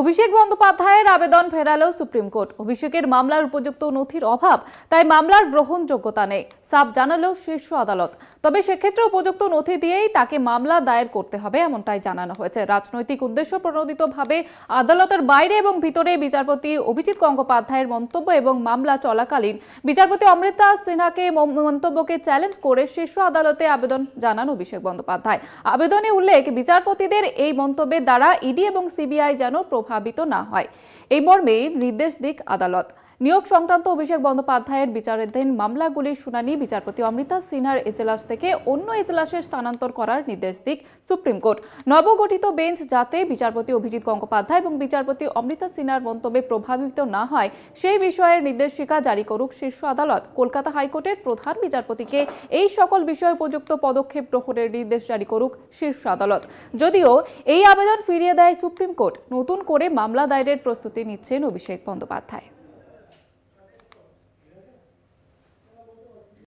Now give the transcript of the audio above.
অভিষেক বন্দ্যোপাধ্যায়ের আবেদন ফেরালো supreme court অভিষেকের মামলার উপযুক্ত নথির অভাব তাই মামলার গ্রহণযোগ্যতা নেই সাপ জানালো শীর্ষ আদালত তবে সেক্ষেত্রে উপযুক্ত নথি দিয়েই তাকে মামলা দায়ের করতে হবে এমনটাই জানানো হয়েছে রাজনৈতিক উদ্দেশ্য প্রণোদিতভাবে আদালতের বাইরে এবং ভিতরে বিচারপতি অভিজিৎ গঙ্গোপাধ্যায়ের মন্তব্য এবং মামলা চলাকালীন বিচারপতি অমৃতা সিনহাকে মন্তব্যকে চ্যালেঞ্জ করে শীর্ষ আদালতে আবেদন জানান অভিষেক বন্দ্যোপাধ্যায় আবেদনে উল্লেখ বিচারপতিদের এই মন্তব্যের দ্বারা ইডি এবং সিবিআই যেন প্রভাবিত না হয় এই মর্মে নির্দেশ দিক আদালত নিয়োগ সংক্রান্ত অভিষেক বন্দ্যোপাধ্যায়ের বিচারাধীন মামলাগুলির শুনানি বিচারপতি অমৃতা সিনহার এজলাস থেকে অন্য এজলাসে স্থানান্তর করার নির্দেশ দিক সুপ্রিম কোর্ট নবগঠিত বেঞ্চ যাতে বিচারপতি অভিজিৎ গঙ্গোপাধ্যায় এবং বিচারপতি অমৃতা সিনহার মন্তব্যে প্রভাবিত না হয় সেই বিষয়ে নির্দেশিকা জারি করুক শীর্ষ আদালত কলকাতা হাইকোর্টের প্রধান বিচারপতিকে এই সকল বিষয়ে উপযুক্ত পদক্ষেপ গ্রহণের নির্দেশ জারি করুক শীর্ষ আদালত যদিও এই আবেদন ফিরিয়ে দেয় সুপ্রিম কোর্ট নতুন করে মামলা দায়েরের প্রস্তুতি নিচ্ছেন অভিষেক বন্দ্যোপাধ্যায়